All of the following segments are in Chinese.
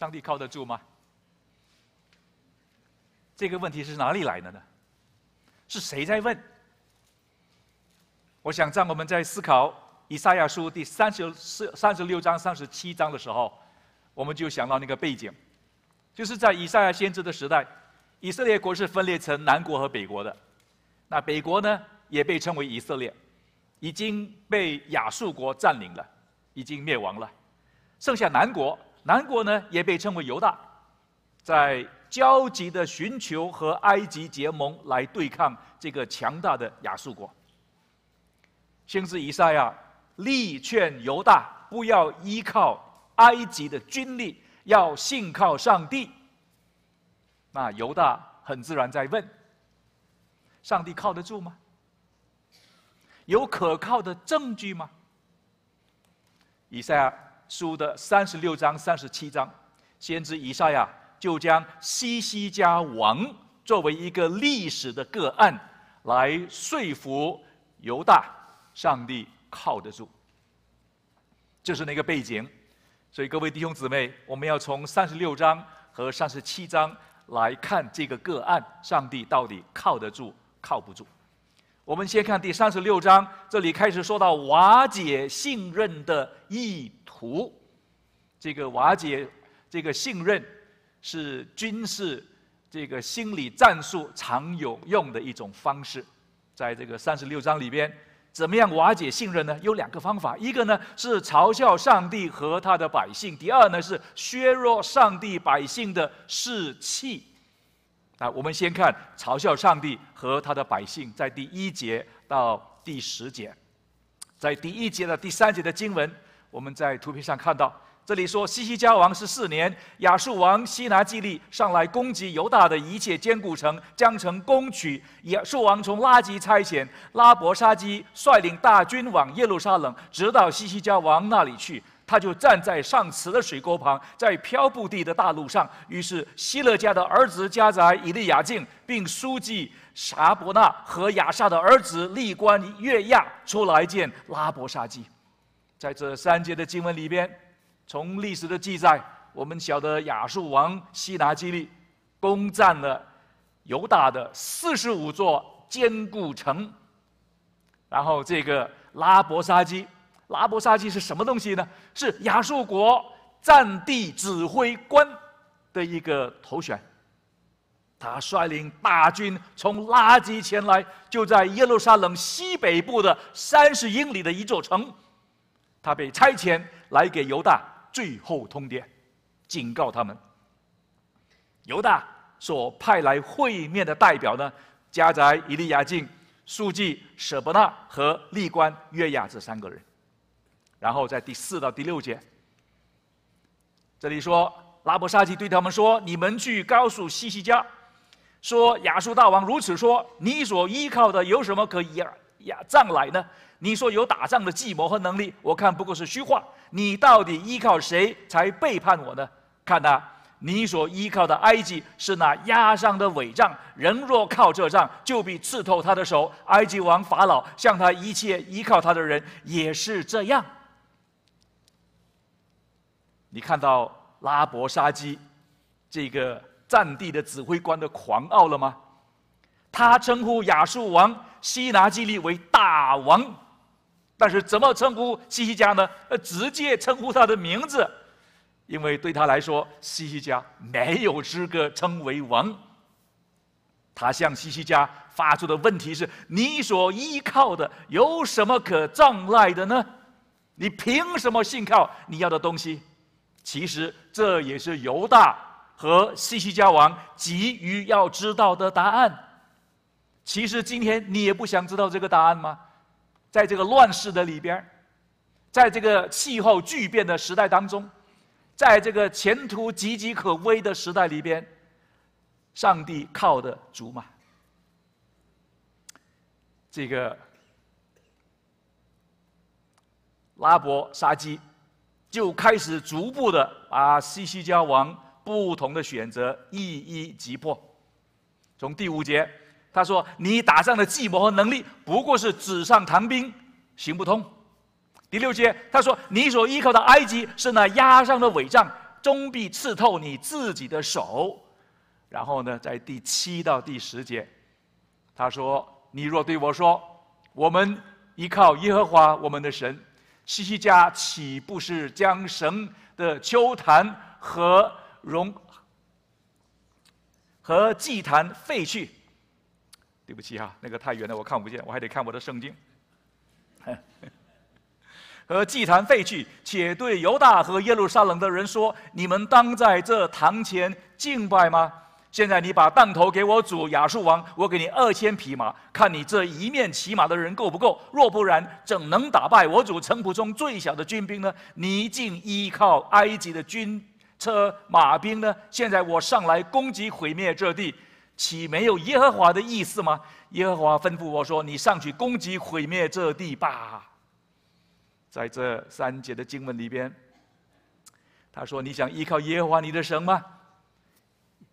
上帝靠得住吗？这个问题是哪里来的呢？是谁在问？我想，在我们在思考以赛亚书第三十四、三十六章、三十七章的时候，我们就想到那个背景，就是在以赛亚先知的时代，以色列国是分裂成南国和北国的。那北国呢，也被称为以色列，已经被亚述国占领了，已经灭亡了，剩下南国。南国呢，也被称为犹大，在焦急地寻求和埃及结盟来对抗这个强大的亚述国。先知以赛亚力劝犹大不要依靠埃及的军力，要信靠上帝。那犹大很自然在问：上帝靠得住吗？有可靠的证据吗？以赛亚。书的三十六章、三十七章，先知以赛亚就将西西家王作为一个历史的个案来说服犹大，上帝靠得住。就是那个背景，所以各位弟兄姊妹，我们要从三十六章和三十七章来看这个个案，上帝到底靠得住靠不住？我们先看第三十六章，这里开始说到瓦解信任的一义。图，这个瓦解这个信任，是军事这个心理战术常有用的一种方式。在这个三十六章里边，怎么样瓦解信任呢？有两个方法，一个呢是嘲笑上帝和他的百姓，第二呢是削弱上帝百姓的士气。啊，我们先看嘲笑上帝和他的百姓，在第一节到第十节，在第一节到第三节的经文。我们在图片上看到，这里说西西家王十四年，亚述王西拿基利上来攻击犹大的一切坚固城，将城攻取。亚述王从拉吉差遣拉伯沙基率领大军往耶路撒冷，直到西西家王那里去。他就站在上池的水沟旁，在漂布地的大路上。于是希勒家的儿子加宰以利亚敬，并书记沙伯纳和亚沙的儿子利官约亚出来见拉伯沙基。在这三节的经文里边，从历史的记载，我们晓得亚述王西拿基利攻占了犹大的四十五座坚固城。然后这个拉伯沙基，拉伯沙基是什么东西呢？是亚述国战地指挥官的一个头衔。他率领大军从拉基前来，就在耶路撒冷西北部的三十英里的一座城。他被差遣来给犹大最后通牒，警告他们。犹大所派来会面的代表呢，家宅、以利亚敬、书记舍伯纳和利官约亚这三个人。然后在第四到第六节，这里说拉伯沙基对他们说：“你们去告诉西西家，说亚述大王如此说，你所依靠的有什么可依？”亚仗来呢？你说有打仗的计谋和能力，我看不过是虚话。你到底依靠谁才背叛我呢？看啊，你所依靠的埃及是那压伤的伪仗，人若靠这仗，就必刺透他的手。埃及王法老向他一切依靠他的人也是这样。你看到拉伯沙基这个战地的指挥官的狂傲了吗？他称呼亚述王。希拿基利为大王，但是怎么称呼西西家呢？呃，直接称呼他的名字，因为对他来说，西西家没有资格称为王。他向西西家发出的问题是：你所依靠的有什么可障碍的呢？你凭什么信靠你要的东西？其实这也是犹大和西西家王急于要知道的答案。其实今天你也不想知道这个答案吗？在这个乱世的里边，在这个气候巨变的时代当中，在这个前途岌岌可危的时代里边，上帝靠得住吗？这个拉伯沙基就开始逐步的把西西家王不同的选择一一击破，从第五节。他说：“你打仗的计谋和能力不过是纸上谈兵，行不通。”第六节，他说：“你所依靠的埃及是那压上的苇杖，终必刺透你自己的手。”然后呢，在第七到第十节，他说：“你若对我说，我们依靠耶和华我们的神，西西家岂不是将神的丘坛和荣和祭坛废去？”对不起哈，那个太远了，我看不见，我还得看我的圣经。和祭坛废去，且对犹大和耶路撒冷的人说：“你们当在这堂前敬拜吗？现在你把当头给我主亚述王，我给你二千匹马，看你这一面骑马的人够不够？若不然，怎能打败我主城仆中最小的军兵呢？你竟依靠埃及的军车马兵呢？现在我上来攻击毁灭这地。”岂没有耶和华的意思吗？耶和华吩咐我说：“你上去攻击、毁灭这地吧。”在这三节的经文里边，他说：“你想依靠耶和华你的神吗？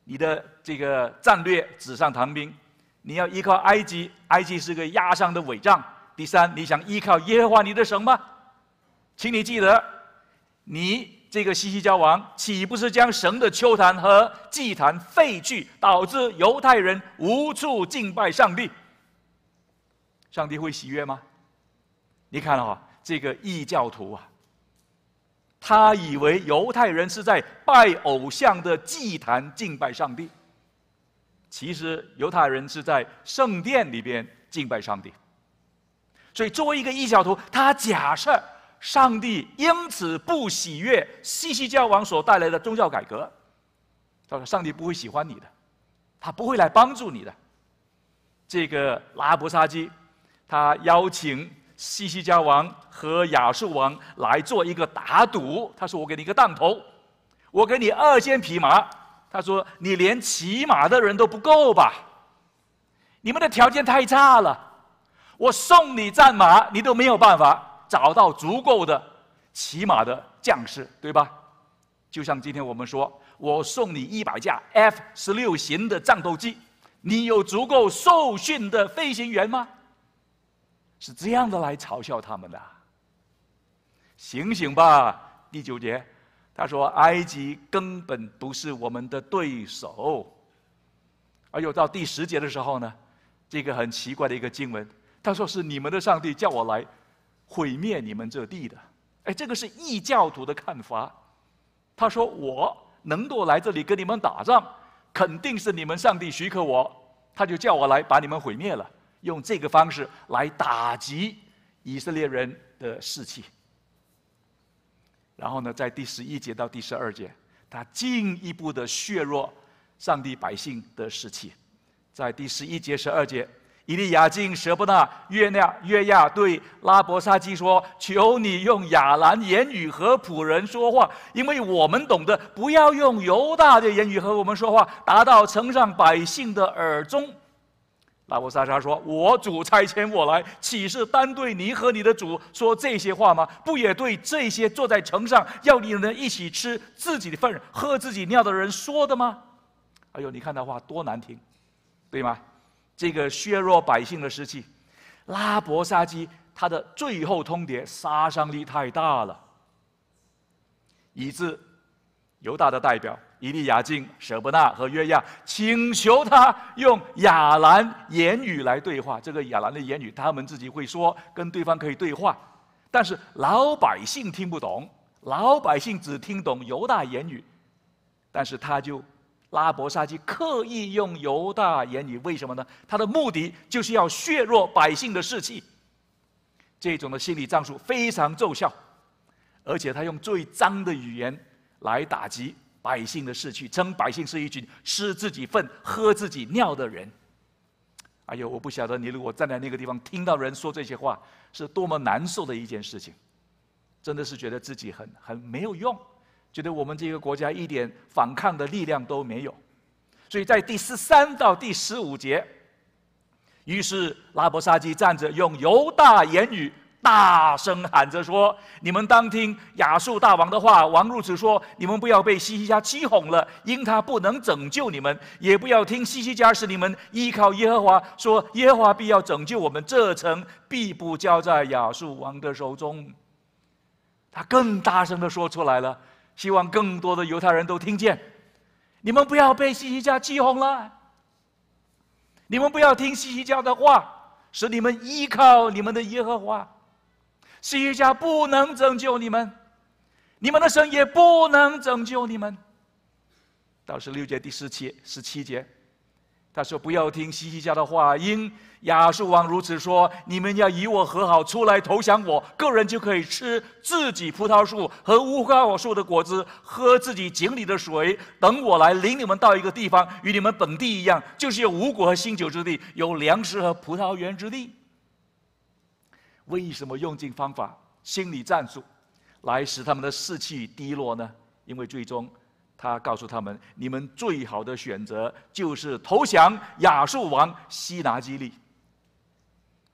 你的这个战略纸上谈兵，你要依靠埃及，埃及是个压上的伪仗。第三，你想依靠耶和华你的神吗？请你记得，你。”这个西西教王岂不是将神的丘坛和祭坛废去，导致犹太人无处敬拜上帝？上帝会喜悦吗？你看啊，这个异教徒啊，他以为犹太人是在拜偶像的祭坛敬拜上帝，其实犹太人是在圣殿里边敬拜上帝。所以，作为一个异教徒，他假设。上帝因此不喜悦西西教王所带来的宗教改革。他说：“上帝不会喜欢你的，他不会来帮助你的。”这个拉伯沙基，他邀请西西教王和亚述王来做一个打赌。他说：“我给你一个当头，我给你二千匹马。”他说：“你连骑马的人都不够吧？你们的条件太差了，我送你战马，你都没有办法。”找到足够的骑马的将士，对吧？就像今天我们说，我送你一百架 F 十六型的战斗机，你有足够受训的飞行员吗？是这样的来嘲笑他们的。醒醒吧！第九节，他说埃及根本不是我们的对手。而又到第十节的时候呢，这个很奇怪的一个经文，他说是你们的上帝叫我来。毁灭你们这地的，哎，这个是异教徒的看法。他说：“我能够来这里跟你们打仗，肯定是你们上帝许可我。”他就叫我来把你们毁灭了，用这个方式来打击以色列人的士气。然后呢，在第十一节到第十二节，他进一步的削弱上帝百姓的士气。在第十一节、十二节。以利亚敬舍不纳约亮约亚对拉伯沙基说：“求你用亚兰言语和仆人说话，因为我们懂得。不要用犹大的言语和我们说话，达到城上百姓的耳中。”拉伯沙沙说：“我主差遣我来，岂是单对你和你的主说这些话吗？不也对这些坐在城上要你们一起吃自己的份、喝自己尿的人说的吗？”哎呦，你看他话多难听，对吗？这个削弱百姓的士气，拉伯杀机他的最后通牒杀伤力太大了，以致犹大的代表以利亚敬舍不纳和约亚请求他用亚兰言语来对话。这个亚兰的言语他们自己会说，跟对方可以对话，但是老百姓听不懂，老百姓只听懂犹大言语，但是他就。拉伯沙基刻意用犹大言语，为什么呢？他的目的就是要削弱百姓的士气。这种的心理战术非常奏效，而且他用最脏的语言来打击百姓的士气，称百姓是一群吃自己粪、喝自己尿的人。哎呦，我不晓得你如果站在那个地方听到人说这些话，是多么难受的一件事情，真的是觉得自己很很没有用。觉得我们这个国家一点反抗的力量都没有，所以在第十三到第十五节，于是拉伯沙基站着用犹大言语大声喊着说：“你们当听亚述大王的话。”王如此说：“你们不要被西西家欺哄了，因他不能拯救你们；也不要听西西家使你们依靠耶和华说：耶和华必要拯救我们，这城必不交在亚述王的手中。”他更大声的说出来了。希望更多的犹太人都听见，你们不要被西西家欺哄了。你们不要听西西家的话，使你们依靠你们的耶和华。西西家不能拯救你们，你们的神也不能拯救你们。到十六节第十七十七节，他说：“不要听西西家的话，因。”亚述王如此说：“你们要与我和好，出来投降我，个人就可以吃自己葡萄树和无花果树的果子，喝自己井里的水。等我来领你们到一个地方，与你们本地一样，就是有五谷和新酒之地，有粮食和葡萄园之地。”为什么用尽方法心理战术，来使他们的士气低落呢？因为最终，他告诉他们：“你们最好的选择就是投降亚述王，希拿基利。”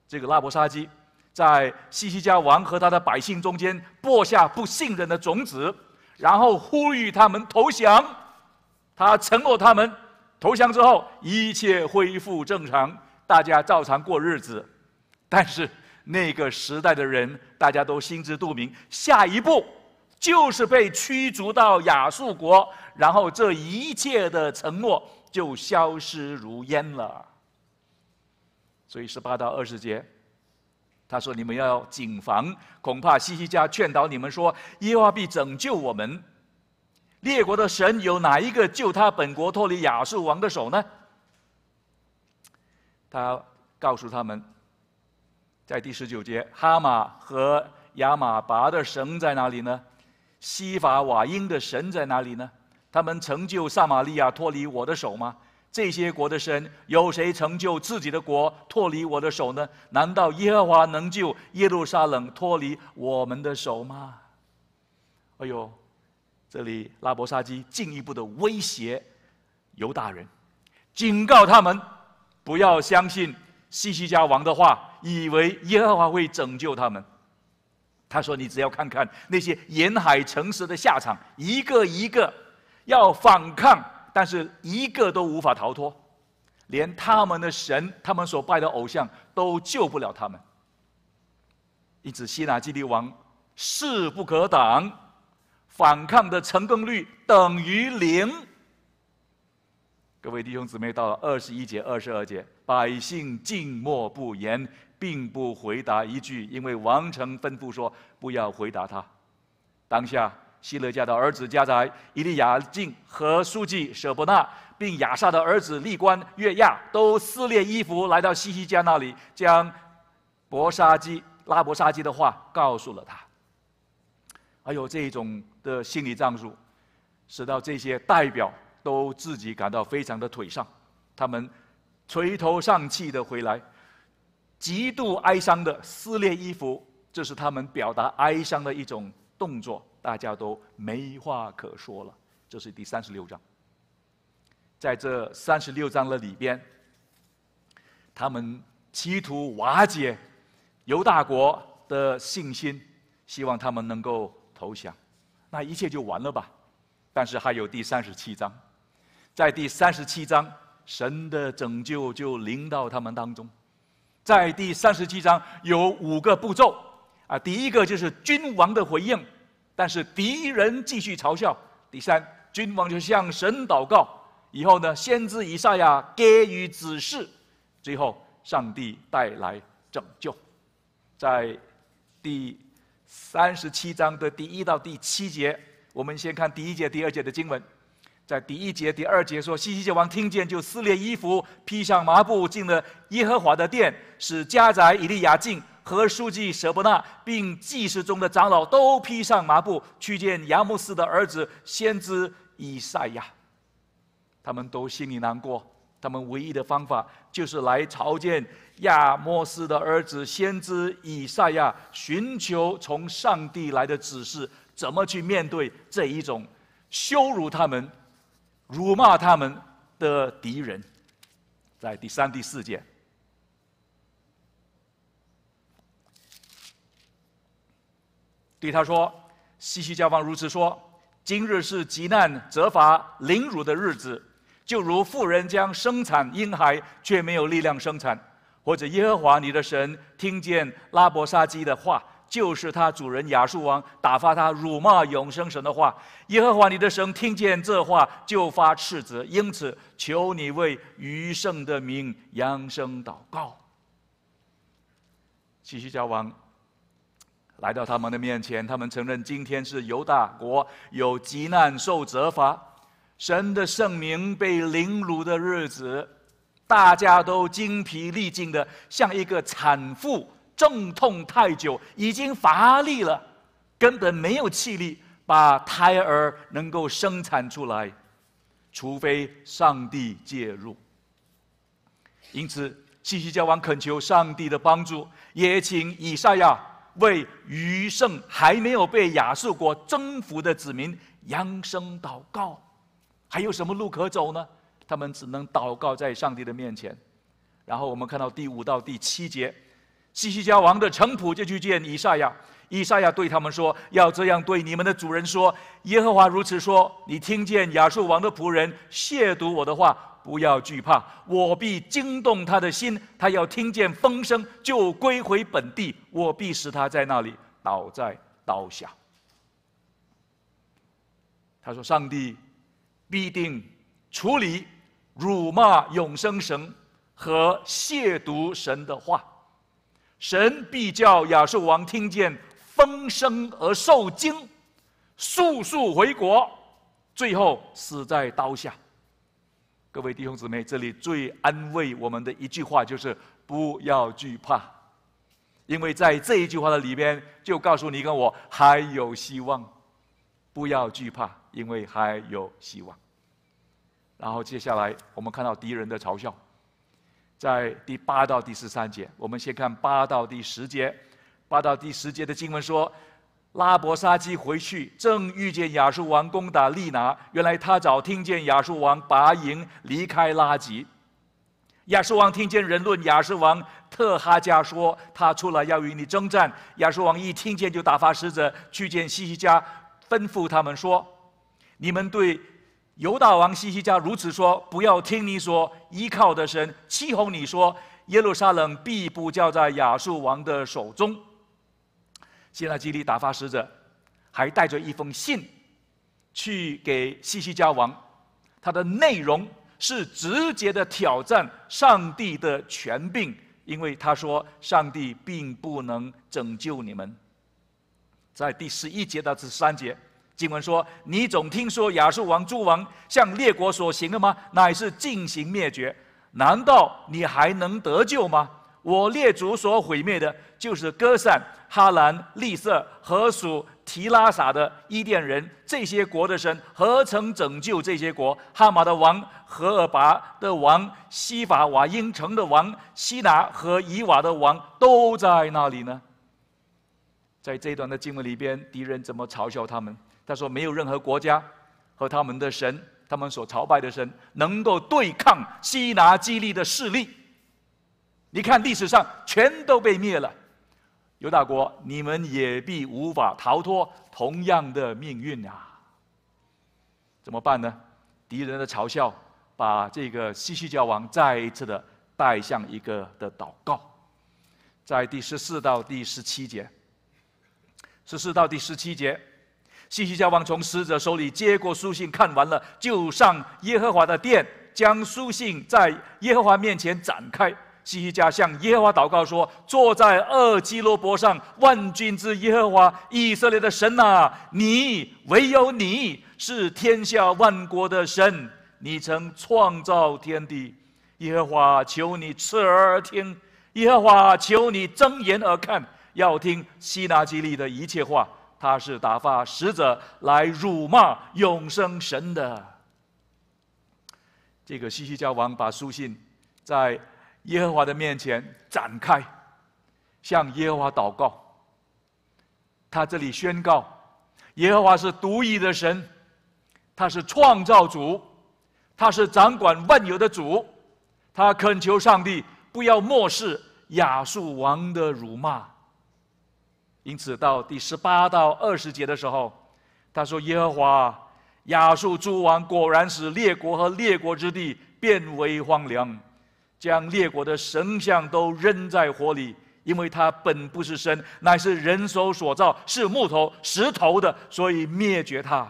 这个拉伯沙基，在西西加王和他的百姓中间播下不信任的种子，然后呼吁他们投降。他承诺他们投降之后一切恢复正常，大家照常过日子。但是那个时代的人，大家都心知肚明，下一步就是被驱逐到亚述国，然后这一切的承诺就消失如烟了。所以十八到二十节，他说：“你们要谨防，恐怕西西家劝导你们说耶和华必拯救我们。列国的神有哪一个救他本国脱离亚述王的手呢？”他告诉他们，在第十九节，哈马和亚玛拔的神在哪里呢？西法瓦因的神在哪里呢？他们成就撒玛利亚脱离我的手吗？这些国的神，有谁成就自己的国脱离我的手呢？难道耶和华能救耶路撒冷脱离我们的手吗？哎呦，这里拉伯沙基进一步的威胁犹大人，警告他们不要相信西西家王的话，以为耶和华会拯救他们。他说：“你只要看看那些沿海城市的下场，一个一个要反抗。”但是一个都无法逃脱，连他们的神、他们所拜的偶像都救不了他们。因此，希腊基利王势不可挡，反抗的成功率等于零。各位弟兄姊妹，到了二十一节、二十二节，百姓静默不言，并不回答一句，因为王城吩咐说不要回答他。当下。希勒家的儿子加在伊利亚敬和书记舍伯纳，并亚萨的儿子利官月亚都撕裂衣服来到西西家那里，将伯沙基拉伯沙基的话告诉了他。还有这一种的心理战术，使到这些代表都自己感到非常的腿丧，他们垂头丧气的回来，极度哀伤的撕裂衣服，这是他们表达哀伤的一种动作。大家都没话可说了，这是第三十六章。在这三十六章的里边，他们企图瓦解犹大国的信心，希望他们能够投降，那一切就完了吧。但是还有第三十七章，在第三十七章，神的拯救就临到他们当中。在第三十七章有五个步骤啊，第一个就是君王的回应。但是敌人继续嘲笑。第三，君王就向神祷告。以后呢，先知以赛亚给予指示。最后，上帝带来拯救。在第三十七章的第一到第七节，我们先看第一节、第二节的经文。在第一节、第二节说，西西结王听见就撕裂衣服，披上麻布，进了耶和华的殿，使家宅以利亚进。和书记舍不纳，并祭司中的长老都披上麻布去见亚摩斯的儿子先知以赛亚。他们都心里难过，他们唯一的方法就是来朝见亚摩斯的儿子先知以赛亚，寻求从上帝来的指示，怎么去面对这一种羞辱他们、辱骂他们的敌人。在第三、第四节。对他说：“西西教王如此说：今日是极难、责罚、凌辱的日子，就如妇人将生产婴孩，却没有力量生产；或者耶和华你的神听见拉伯沙基的话，就是他主人亚述王打发他辱骂永生神的话，耶和华你的神听见这话就发斥责。因此，求你为余圣的名扬声祷告。”西西教王。来到他们的面前，他们承认今天是犹大国有极难受责罚、神的圣名被凌辱的日子。大家都精疲力尽的，像一个产妇阵痛太久，已经乏力了，根本没有气力把胎儿能够生产出来，除非上帝介入。因此，西西教王恳求上帝的帮助，也请以赛亚。为余剩还没有被亚述国征服的子民扬声祷告，还有什么路可走呢？他们只能祷告在上帝的面前。然后我们看到第五到第七节。西西家王的臣仆就去见以赛亚，以赛亚对他们说：“要这样对你们的主人说：耶和华如此说，你听见亚述王的仆人亵渎我的话，不要惧怕，我必惊动他的心，他要听见风声就归回本地，我必使他在那里倒在刀下。”他说：“上帝必定处理辱骂永生神和亵渎神的话。”神必叫亚述王听见风声而受惊，速速回国，最后死在刀下。各位弟兄姊妹，这里最安慰我们的一句话就是：不要惧怕，因为在这一句话的里边就告诉你跟我还有希望，不要惧怕，因为还有希望。然后接下来我们看到敌人的嘲笑。在第八到第十三节，我们先看八到第十节。八到第十节的经文说，拉伯沙基回去，正遇见亚述王攻打利拿。原来他早听见亚述王拔营离开拉吉。亚述王听见人论亚述王特哈加说，他出来要与你征战。亚述王一听见就打发使者去见西西加，吩咐他们说，你们对。犹大王西西加如此说：“不要听你说依靠的神，欺哄你说耶路撒冷必不交在亚述王的手中。”希拉基利打发使者，还带着一封信，去给西西加王。他的内容是直接的挑战上帝的权柄，因为他说：“上帝并不能拯救你们。”在第十一节到十三节。经文说：“你总听说亚述王诸王向列国所行的吗？乃是进行灭绝。难道你还能得救吗？我列祖所毁灭的就是歌散、哈兰、利色、何属、提拉撒的伊甸人，这些国的神何曾拯救这些国？哈马的王、荷尔拔的王、西法瓦因城的王、希拿和以瓦的王都在那里呢？”在这段的经文里边，敌人怎么嘲笑他们？他说：“没有任何国家和他们的神，他们所朝拜的神，能够对抗希拿基利的势力。你看历史上全都被灭了，犹大国你们也必无法逃脱同样的命运啊！怎么办呢？敌人的嘲笑，把这个西西教王再一次的带向一个的祷告，在第十四到第十七节。十四到第十七节。”希西家王从使者手里接过书信，看完了，就上耶和华的殿，将书信在耶和华面前展开。希西家向耶和华祷告说：“坐在二基罗伯上，万军之耶和华以色列的神啊，你唯有你是天下万国的神，你曾创造天地。耶和华，求你侧耳听；耶和华，求你睁眼而看，要听希拿基利的一切话。”他是打发使者来辱骂永生神的。这个西西教王把书信在耶和华的面前展开，向耶和华祷告。他这里宣告：耶和华是独一的神，他是创造主，他是掌管万有的主。他恳求上帝不要漠视亚述王的辱骂。因此，到第十八到二十节的时候，他说：“耶和华亚述诸王果然使列国和列国之地变为荒凉，将列国的神像都扔在火里，因为他本不是神，乃是人手所造，是木头、石头的，所以灭绝他。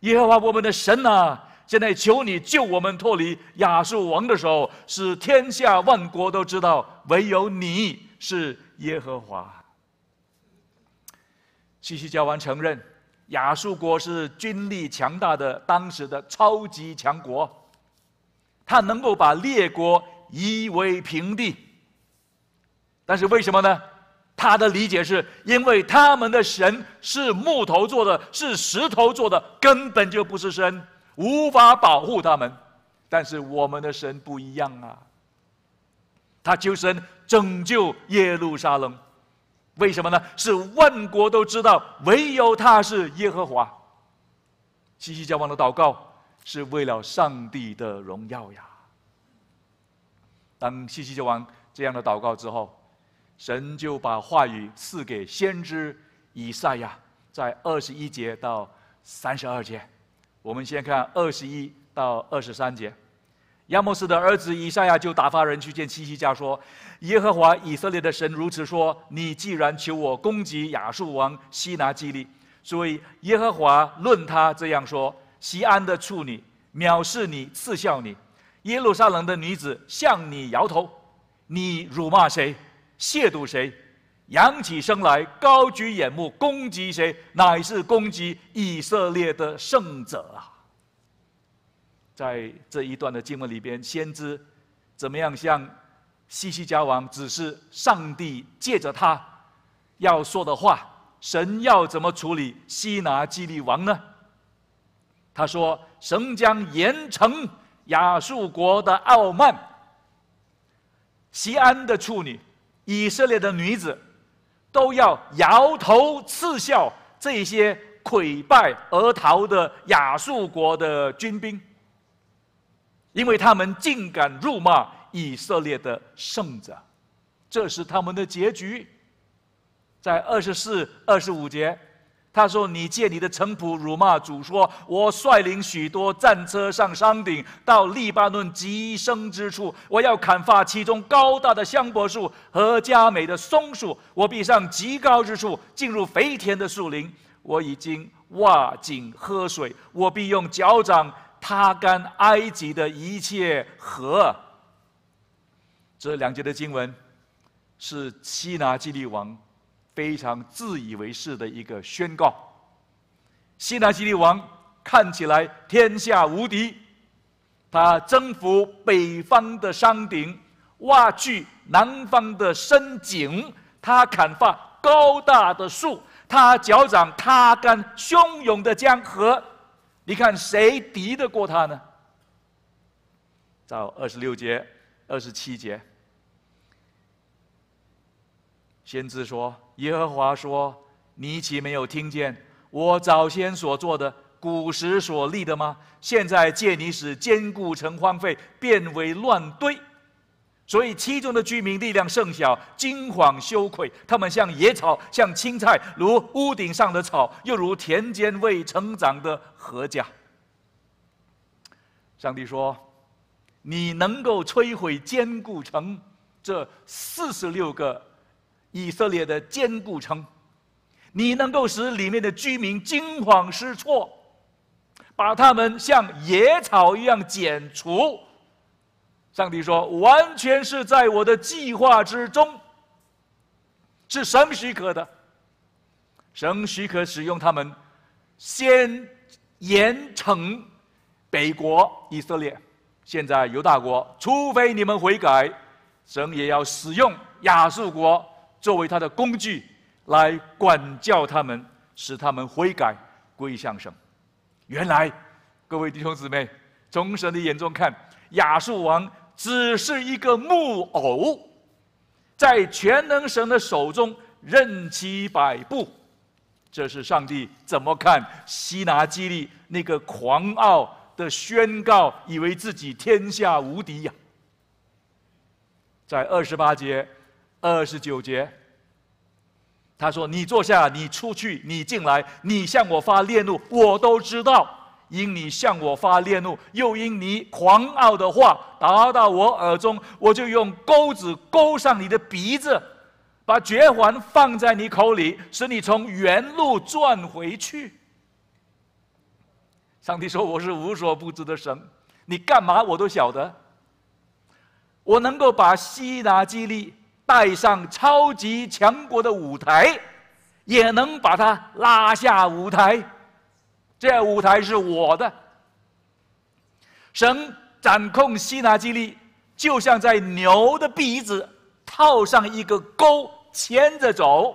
耶和华我们的神啊，现在求你救我们脱离亚述王的时候，使天下万国都知道，唯有你是耶和华。”西西教王承认，亚述国是军力强大的当时的超级强国，他能够把列国夷为平地。但是为什么呢？他的理解是因为他们的神是木头做的，是石头做的，根本就不是神，无法保护他们。但是我们的神不一样啊，他就是拯救耶路撒冷。为什么呢？是万国都知道，唯有他是耶和华。西西教王的祷告是为了上帝的荣耀呀。当西西教王这样的祷告之后，神就把话语赐给先知以赛亚，在二十一节到三十二节。我们先看二十一到二十三节。亚摩斯的儿子以赛亚就打发人去见七西家说：“耶和华以色列的神如此说：你既然求我攻击亚述王西拿基利，所以耶和华论他这样说：西安的处女藐视你，嗤笑你；耶路撒冷的女子向你摇头。你辱骂谁，亵渎谁，扬起声来，高举眼目攻击谁，乃是攻击以色列的圣者啊！”在这一段的经文里边，先知怎么样向西西家王指示上帝借着他要说的话？神要怎么处理西拿基利王呢？他说：“神将严惩亚述国的傲慢，西安的处女，以色列的女子，都要摇头嗤笑这些溃败而逃的亚述国的军兵。”因为他们竟敢辱骂以色列的圣者，这是他们的结局。在二十四、二十五节，他说：“你借你的城仆辱骂主，说我率领许多战车上山顶，到利巴顿极深之处，我要砍伐其中高大的香柏树和佳美的松树。我必上极高之处，进入肥田的树林。我已经挖井喝水，我必用脚掌。”他干埃及的一切河。这两节的经文是西拿基利王非常自以为是的一个宣告。西拿基利王看起来天下无敌，他征服北方的山顶，挖去南方的深井，他砍伐高大的树，他脚掌他干汹涌的江河。你看谁敌得过他呢？照二十六节、二十七节，先知说：“耶和华说，你岂没有听见我早先所做的、古时所立的吗？现在借你使坚固城荒废，变为乱堆。”所以，其中的居民力量甚小，惊惶羞愧。他们像野草，像青菜，如屋顶上的草，又如田间未成长的禾稼。上帝说：“你能够摧毁坚固城，这四十六个以色列的坚固城，你能够使里面的居民惊慌失措，把他们像野草一样剪除。”上帝说：“完全是在我的计划之中，是神许可的。神许可使用他们，先严惩北国以色列，现在犹大国，除非你们悔改，神也要使用亚述国作为他的工具，来管教他们，使他们悔改归向神。原来，各位弟兄姊妹，从神的眼中看亚述王。”只是一个木偶，在全能神的手中任其摆布，这是上帝怎么看希拿基利那个狂傲的宣告，以为自己天下无敌呀？在二十八节、二十九节，他说：“你坐下，你出去，你进来，你向我发烈怒，我都知道。”因你向我发烈怒，又因你狂傲的话达到我耳中，我就用钩子钩上你的鼻子，把绝环放在你口里，使你从原路转回去。上帝说：“我是无所不知的神，你干嘛我都晓得。我能够把希达基利带上超级强国的舞台，也能把它拉下舞台。”这舞台是我的。神掌控希纳基利，就像在牛的鼻子套上一个钩，牵着走；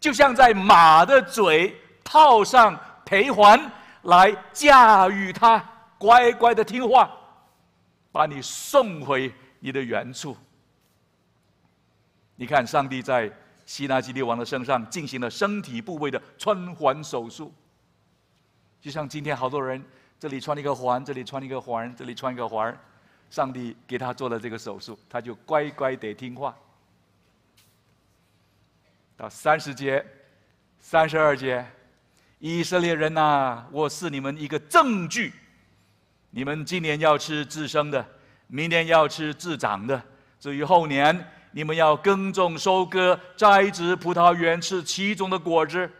就像在马的嘴套上陪环，来驾驭它，乖乖的听话，把你送回你的原处。你看，上帝在希拉基利王的身上进行了身体部位的穿环手术。就像今天好多人，这里穿了一个环，这里穿一个环，这里穿一个环上帝给他做了这个手术，他就乖乖的听话。到三十节、三十二节，以色列人呐，我是你们一个证据，你们今年要吃自生的，明年要吃自长的，至于后年，你们要耕种、收割、摘植葡萄园，吃其中的果子。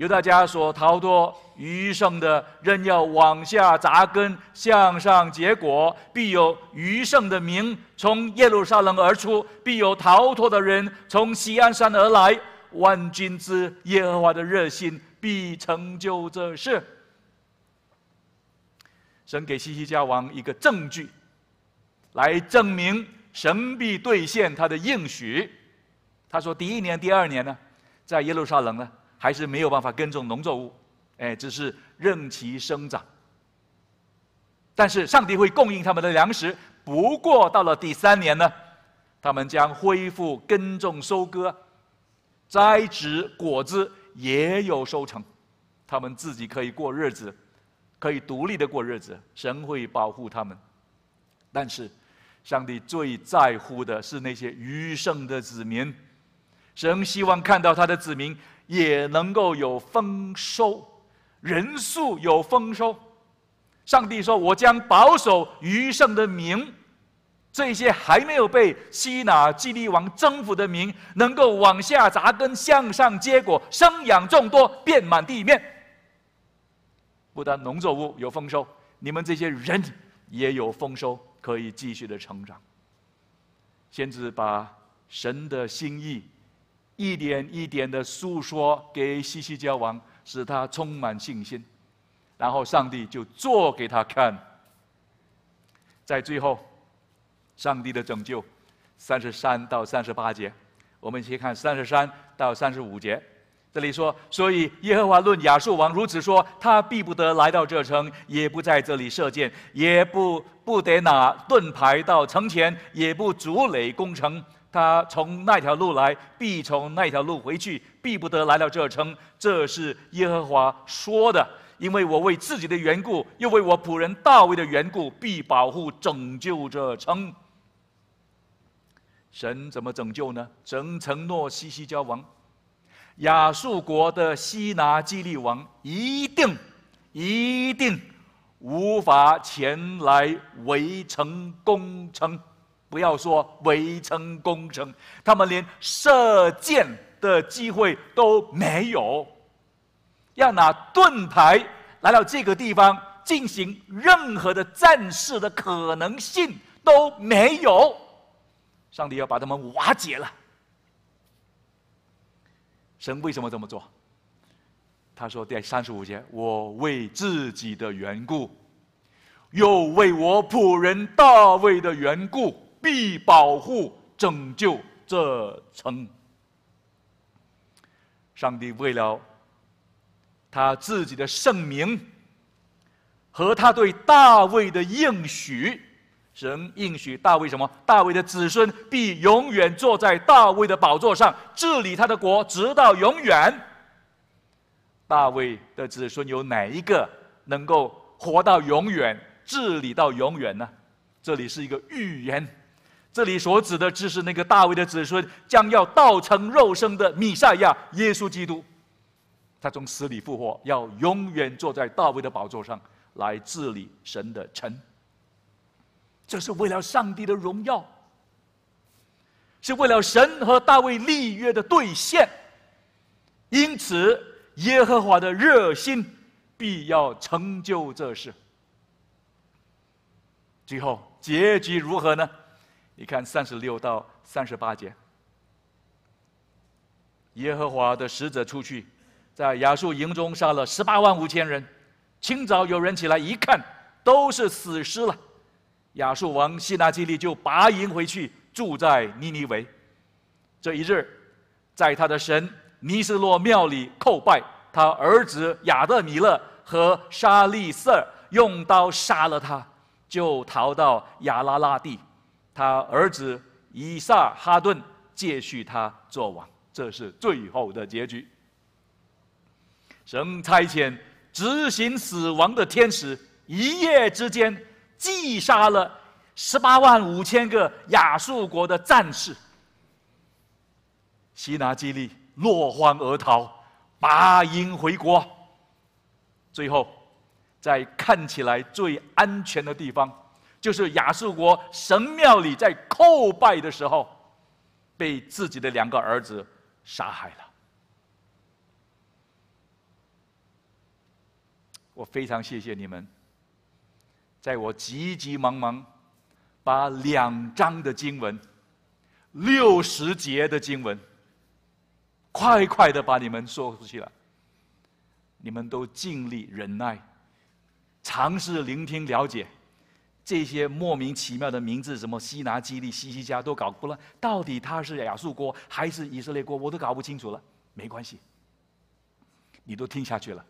由大家所逃脱余剩的仍要往下扎根，向上结果，必有余剩的名从耶路撒冷而出，必有逃脱的人从西安山而来。万军之耶和华的热心必成就这事。神给西西家王一个证据，来证明神必兑现他的应许。他说：“第一年、第二年呢，在耶路撒冷呢。”还是没有办法耕种农作物，哎，只是任其生长。但是上帝会供应他们的粮食。不过到了第三年呢，他们将恢复耕种、收割、摘植果子，也有收成，他们自己可以过日子，可以独立的过日子。神会保护他们。但是，上帝最在乎的是那些余剩的子民。神希望看到他的子民也能够有丰收，人数有丰收。上帝说：“我将保守余剩的民，这些还没有被希拿基利王征服的民，能够往下扎根，向上结果，生养众多，遍满地面。不但农作物有丰收，你们这些人也有丰收，可以继续的成长。”先知把神的心意。一点一点的诉说给西西交王，使他充满信心，然后上帝就做给他看。在最后，上帝的拯救，三十三到三十八节，我们先看三十三到三十五节，这里说：所以耶和华论雅述王如此说，他必不得来到这城，也不在这里射箭，也不不得拿盾牌到城前，也不筑垒攻城。他从那条路来，必从那条路回去，必不得来到这城。这是耶和华说的，因为我为自己的缘故，又为我仆人大卫的缘故，必保护拯救这城。神怎么拯救呢？神承诺西西交王、亚述国的西拿基利王，一定一定无法前来围城攻城。不要说围城攻城，他们连射箭的机会都没有。要拿盾牌来到这个地方进行任何的战事的可能性都没有。上帝要把他们瓦解了。神为什么这么做？他说：“第三十五节，我为自己的缘故，又为我仆人大卫的缘故。”必保护、拯救这城。上帝为了他自己的圣名和他对大卫的应许，神应许大卫什么？大卫的子孙必永远坐在大卫的宝座上，治理他的国，直到永远。大卫的子孙有哪一个能够活到永远、治理到永远呢？这里是一个预言。这里所指的，只是那个大卫的子孙将要道成肉身的弥赛亚耶稣基督，他从死里复活，要永远坐在大卫的宝座上来治理神的臣，这是为了上帝的荣耀，是为了神和大卫立约的兑现，因此耶和华的热心必要成就这事。最后结局如何呢？你看，三十六到三十八节，耶和华的使者出去，在亚述营中杀了十八万五千人。清早有人起来一看，都是死尸了。亚述王西拿基利就拔营回去，住在尼尼维。这一日，在他的神尼斯洛庙里叩拜，他儿子亚德米勒和沙利瑟用刀杀了他，就逃到亚拉拉地。他儿子以撒哈顿接续他做王，这是最后的结局。神差遣执行死亡的天使，一夜之间击杀了十八万五千个亚述国的战士。希拿基利落荒而逃，拔营回国，最后在看起来最安全的地方。就是雅述国神庙里，在叩拜的时候，被自己的两个儿子杀害了。我非常谢谢你们，在我急急忙忙把两章的经文、六十节的经文，快快的把你们说出去了。你们都尽力忍耐，尝试聆听了解。这些莫名其妙的名字，什么西拿基利、西西家都搞不了。到底他是亚述国还是以色列国，我都搞不清楚了。没关系，你都听下去了。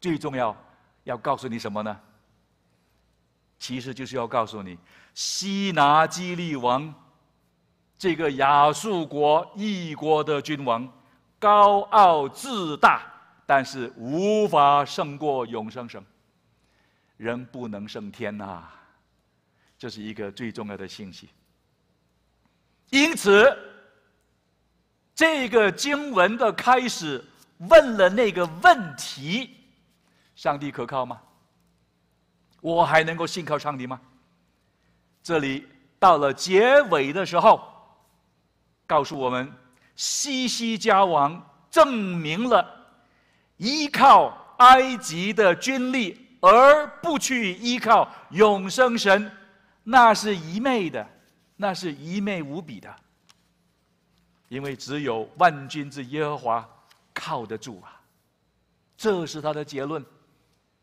最重要要告诉你什么呢？其实就是要告诉你，西拿基利王这个亚述国一国的君王，高傲自大，但是无法胜过永生神。人不能胜天呐，这是一个最重要的信息。因此，这个经文的开始问了那个问题：上帝可靠吗？我还能够信靠上帝吗？这里到了结尾的时候，告诉我们：西西加王证明了依靠埃及的军力。而不去依靠永生神，那是愚昧的，那是愚昧无比的。因为只有万军之耶和华靠得住啊！这是他的结论。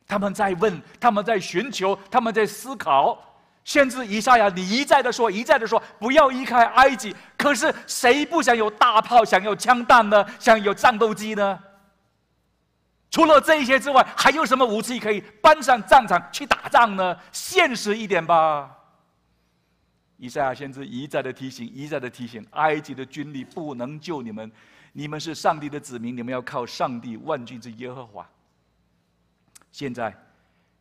他们在问，他们在寻求，他们在思考。甚至以撒呀，你一再的说，一再的说，不要离开埃及。可是谁不想有大炮，想要枪弹呢？想有战斗机呢？除了这些之外，还有什么武器可以搬上战场去打仗呢？现实一点吧。以赛亚先知一再的提醒，一再的提醒：埃及的军力不能救你们，你们是上帝的子民，你们要靠上帝万军之耶和华。现在，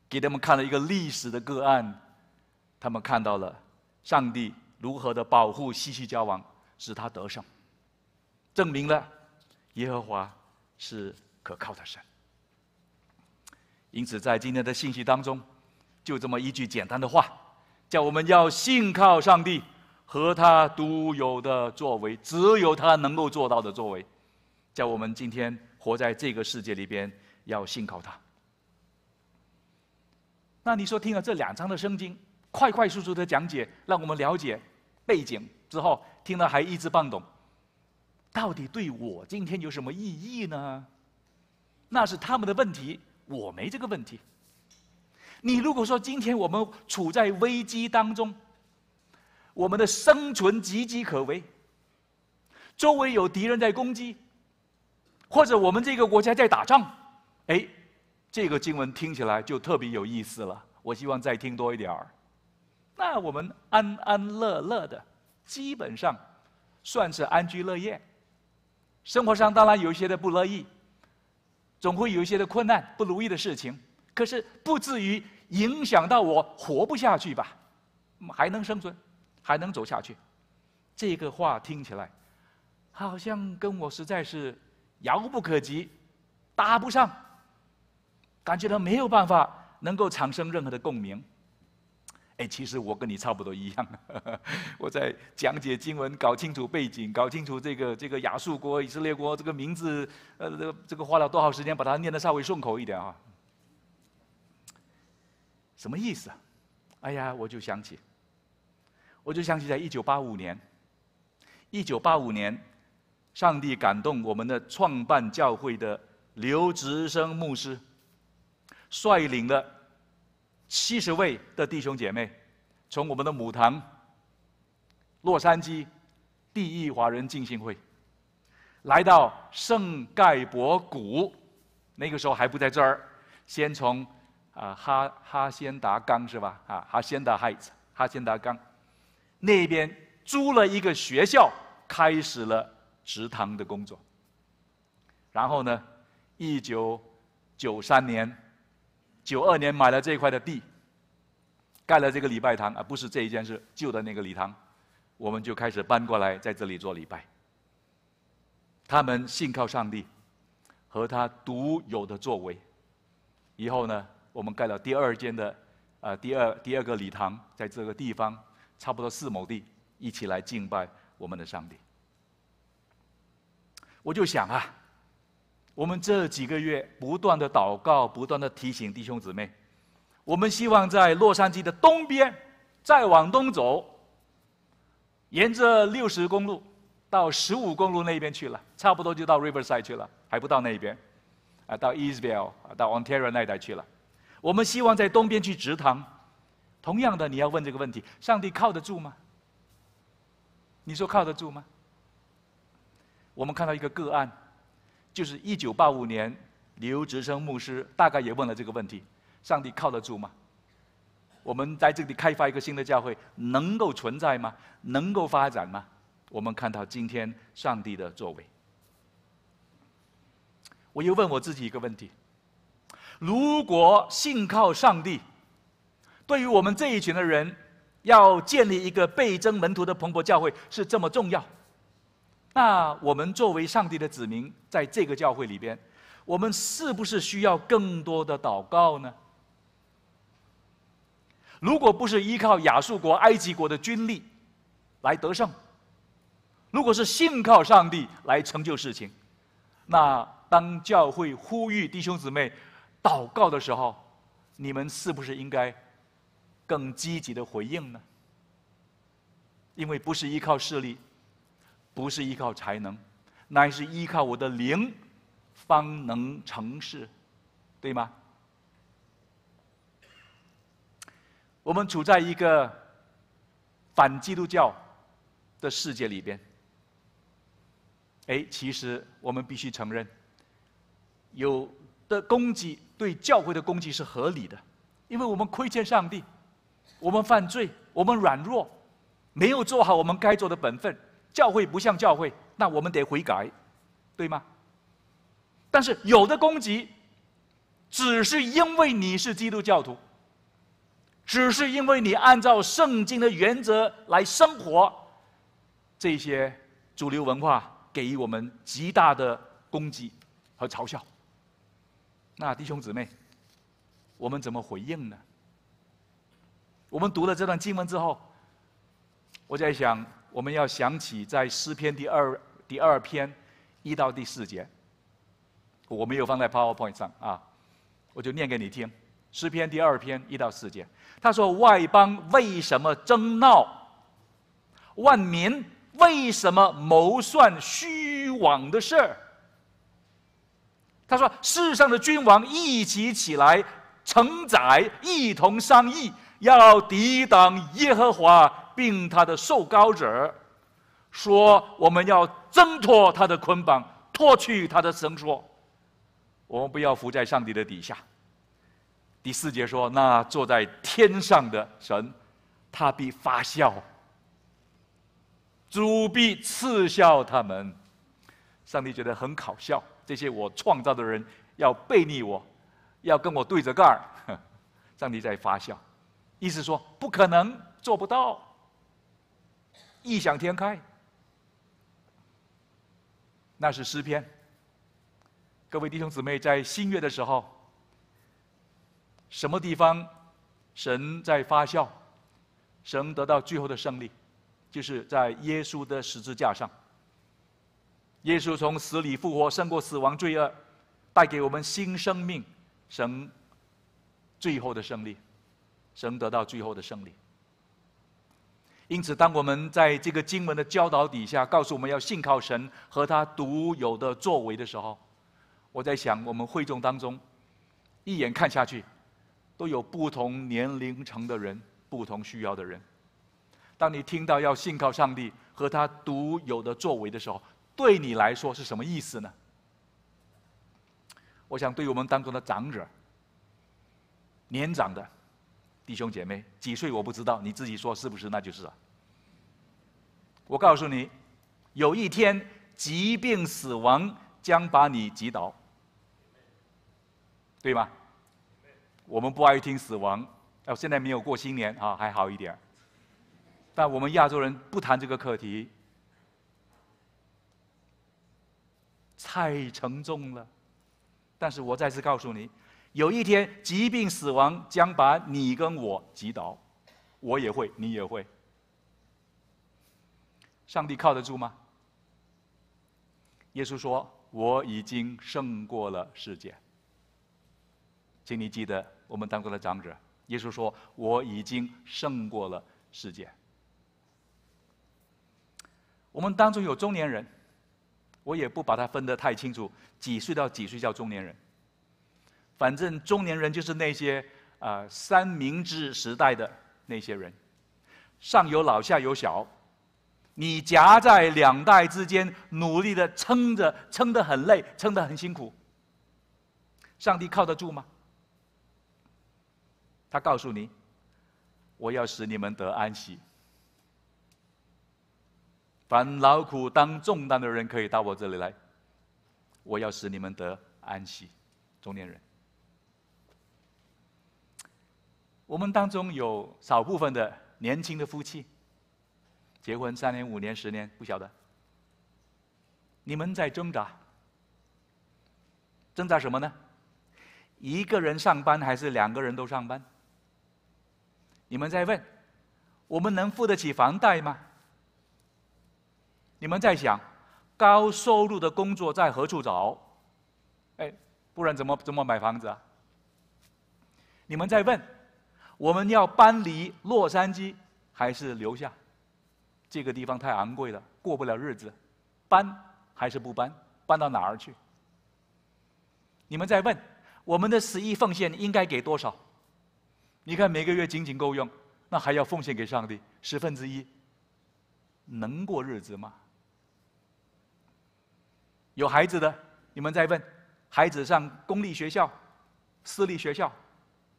给他们看了一个历史的个案，他们看到了上帝如何的保护西西教王，使他得胜，证明了耶和华是可靠的神。因此，在今天的信息当中，就这么一句简单的话，叫我们要信靠上帝和他独有的作为，只有他能够做到的作为，叫我们今天活在这个世界里边要信靠他。那你说，听了这两章的圣经，快快、速速的讲解，让我们了解背景之后，听了还一知半懂，到底对我今天有什么意义呢？那是他们的问题。我没这个问题。你如果说今天我们处在危机当中，我们的生存岌岌可危，周围有敌人在攻击，或者我们这个国家在打仗，哎，这个经文听起来就特别有意思了。我希望再听多一点儿。那我们安安乐乐的，基本上算是安居乐业，生活上当然有一些的不乐意。总会有一些的困难、不如意的事情，可是不至于影响到我活不下去吧？还能生存，还能走下去。这个话听起来，好像跟我实在是遥不可及，搭不上，感觉到没有办法能够产生任何的共鸣。哎，其实我跟你差不多一样，我在讲解经文，搞清楚背景，搞清楚这个这个亚述国、以色列国这个名字，呃，这个这个花了多少时间，把它念得稍微顺口一点啊？什么意思？哎呀，我就想起，我就想起，在一九八五年，一九八五年，上帝感动我们的创办教会的刘直生牧师，率领了。七十位的弟兄姐妹，从我们的母堂——洛杉矶地域华人进信会，来到圣盖博谷。那个时候还不在这儿，先从啊哈哈仙达冈是吧？啊，哈仙达 Heights，哈仙达冈那边租了一个学校，开始了职堂的工作。然后呢，一九九三年。九二年买了这块的地，盖了这个礼拜堂啊，不是这一间，是旧的那个礼堂，我们就开始搬过来在这里做礼拜。他们信靠上帝和他独有的作为，以后呢，我们盖了第二间的，呃，第二第二个礼堂，在这个地方，差不多四亩地，一起来敬拜我们的上帝。我就想啊。我们这几个月不断的祷告，不断的提醒弟兄姊妹，我们希望在洛杉矶的东边再往东走，沿着六十公路到十五公路那边去了，差不多就到 River Side 去了，还不到那边，啊，到 e s s e v i l l e 到 Ontario 那一带去了。我们希望在东边去直堂，同样的，你要问这个问题：上帝靠得住吗？你说靠得住吗？我们看到一个个案。就是一九八五年，刘直生牧师大概也问了这个问题：上帝靠得住吗？我们在这里开发一个新的教会，能够存在吗？能够发展吗？我们看到今天上帝的作为。我又问我自己一个问题：如果信靠上帝，对于我们这一群的人，要建立一个倍增门徒的蓬勃教会，是这么重要？那我们作为上帝的子民，在这个教会里边，我们是不是需要更多的祷告呢？如果不是依靠亚述国、埃及国的军力来得胜，如果是信靠上帝来成就事情，那当教会呼吁弟兄姊妹祷告的时候，你们是不是应该更积极的回应呢？因为不是依靠势力。不是依靠才能，乃是依靠我的灵，方能成事，对吗？我们处在一个反基督教的世界里边。哎，其实我们必须承认，有的攻击对教会的攻击是合理的，因为我们亏欠上帝，我们犯罪，我们软弱，没有做好我们该做的本分。教会不像教会，那我们得悔改，对吗？但是有的攻击，只是因为你是基督教徒，只是因为你按照圣经的原则来生活，这些主流文化给予我们极大的攻击和嘲笑。那弟兄姊妹，我们怎么回应呢？我们读了这段经文之后，我在想。我们要想起在诗篇第二第二篇一到第四节，我没有放在 PowerPoint 上啊，我就念给你听。诗篇第二篇一到四节，他说：“外邦为什么争闹？万民为什么谋算虚妄的事儿？”他说：“世上的君王一起起来，承载一同商议，要抵挡耶和华。”并他的受膏者，说：“我们要挣脱他的捆绑，脱去他的绳索，我们不要伏在上帝的底下。”第四节说：“那坐在天上的神，他必发笑，主必赐笑他们。”上帝觉得很可笑，这些我创造的人要背逆我，要跟我对着干儿。上帝在发笑，意思说不可能，做不到。异想天开，那是诗篇。各位弟兄姊妹，在新月的时候，什么地方，神在发笑，神得到最后的胜利，就是在耶稣的十字架上。耶稣从死里复活，胜过死亡罪恶，带给我们新生命。神，最后的胜利，神得到最后的胜利。因此，当我们在这个经文的教导底下，告诉我们要信靠神和他独有的作为的时候，我在想，我们会众当中，一眼看下去，都有不同年龄层的人、不同需要的人。当你听到要信靠上帝和他独有的作为的时候，对你来说是什么意思呢？我想，对于我们当中的长者、年长的。弟兄姐妹，几岁我不知道，你自己说是不是？那就是啊。我告诉你，有一天疾病死亡将把你击倒，对吗？我们不爱听死亡，现在没有过新年啊，还好一点。但我们亚洲人不谈这个课题，太沉重了。但是我再次告诉你。有一天，疾病、死亡将把你跟我击倒，我也会，你也会。上帝靠得住吗？耶稣说：“我已经胜过了世界。”请你记得，我们当中的长者，耶稣说：“我已经胜过了世界。”我们当中有中年人，我也不把它分得太清楚，几岁到几岁叫中年人？反正中年人就是那些呃三明治时代的那些人，上有老下有小，你夹在两代之间，努力的撑着，撑得很累，撑得很辛苦。上帝靠得住吗？他告诉你，我要使你们得安息。凡劳苦当重担的人可以到我这里来，我要使你们得安息，中年人。我们当中有少部分的年轻的夫妻，结婚三年、五年、十年不晓得。你们在挣扎，挣扎什么呢？一个人上班还是两个人都上班？你们在问，我们能付得起房贷吗？你们在想，高收入的工作在何处找？哎，不然怎么怎么买房子啊？你们在问。我们要搬离洛杉矶，还是留下？这个地方太昂贵了，过不了日子，搬还是不搬？搬到哪儿去？你们在问我们的十亿奉献应该给多少？你看每个月仅仅够用，那还要奉献给上帝十分之一，能过日子吗？有孩子的，你们在问，孩子上公立学校、私立学校，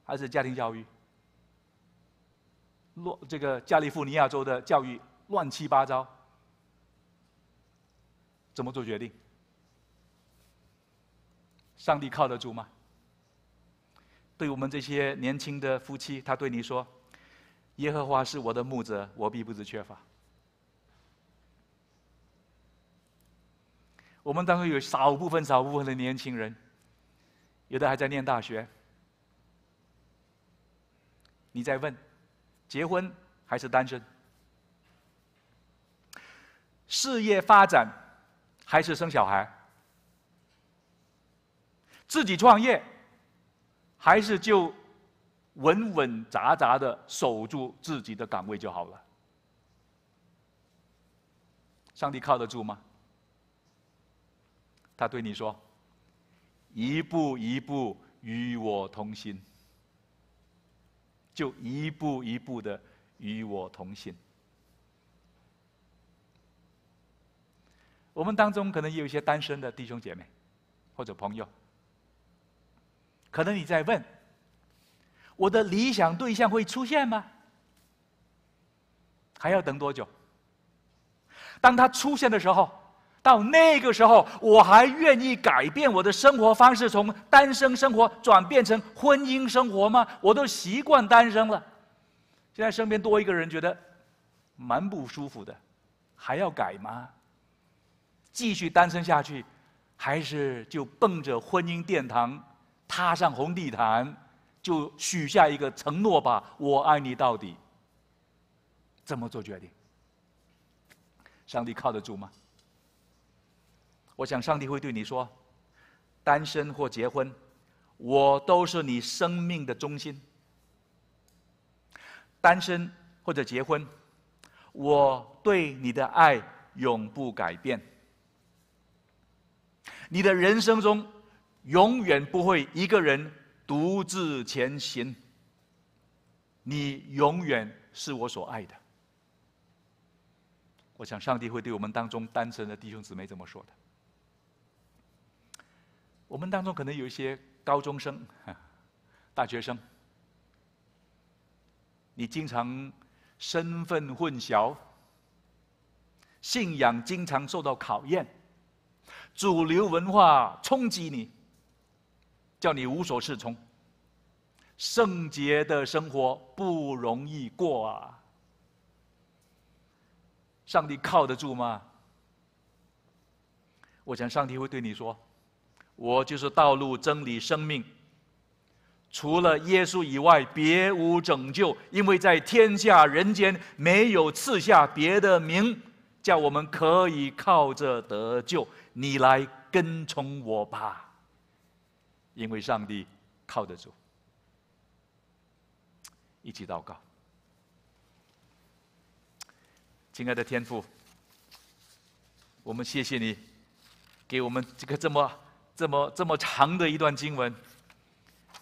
还是家庭教育？洛这个加利福尼亚州的教育乱七八糟，怎么做决定？上帝靠得住吗？对我们这些年轻的夫妻，他对你说：“耶和华是我的牧者，我必不是缺乏。”我们当中有少部分少部分的年轻人，有的还在念大学，你在问？结婚还是单身？事业发展还是生小孩？自己创业还是就稳稳扎扎的守住自己的岗位就好了？上帝靠得住吗？他对你说：“一步一步与我同行。”就一步一步的与我同行。我们当中可能也有一些单身的弟兄姐妹，或者朋友，可能你在问：我的理想对象会出现吗？还要等多久？当他出现的时候。到那个时候，我还愿意改变我的生活方式，从单身生活转变成婚姻生活吗？我都习惯单身了，现在身边多一个人，觉得蛮不舒服的，还要改吗？继续单身下去，还是就奔着婚姻殿堂，踏上红地毯，就许下一个承诺吧？我爱你到底，怎么做决定？上帝靠得住吗？我想上帝会对你说：“单身或结婚，我都是你生命的中心。单身或者结婚，我对你的爱永不改变。你的人生中，永远不会一个人独自前行。你永远是我所爱的。”我想上帝会对我们当中单身的弟兄姊妹这么说的。我们当中可能有一些高中生、大学生，你经常身份混淆，信仰经常受到考验，主流文化冲击你，叫你无所适从。圣洁的生活不容易过啊！上帝靠得住吗？我想上帝会对你说。我就是道路、真理、生命。除了耶稣以外，别无拯救，因为在天下人间没有赐下别的名，叫我们可以靠着得救。你来跟从我吧，因为上帝靠得住。一起祷告，亲爱的天父，我们谢谢你，给我们这个这么。这么这么长的一段经文，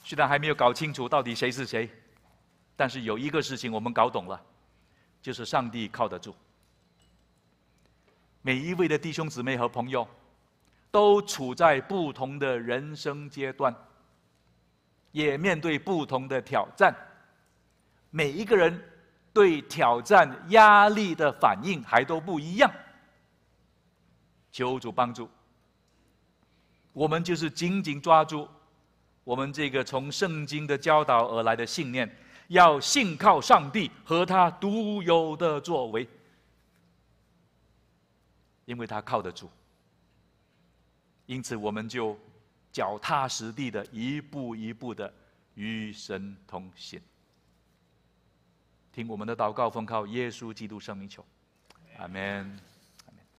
虽然还没有搞清楚到底谁是谁，但是有一个事情我们搞懂了，就是上帝靠得住。每一位的弟兄姊妹和朋友，都处在不同的人生阶段，也面对不同的挑战，每一个人对挑战压力的反应还都不一样，求主帮助。我们就是紧紧抓住我们这个从圣经的教导而来的信念，要信靠上帝和他独有的作为，因为他靠得住。因此，我们就脚踏实地的一步一步的与神同行，听我们的祷告，奉靠耶稣基督圣名求，阿门。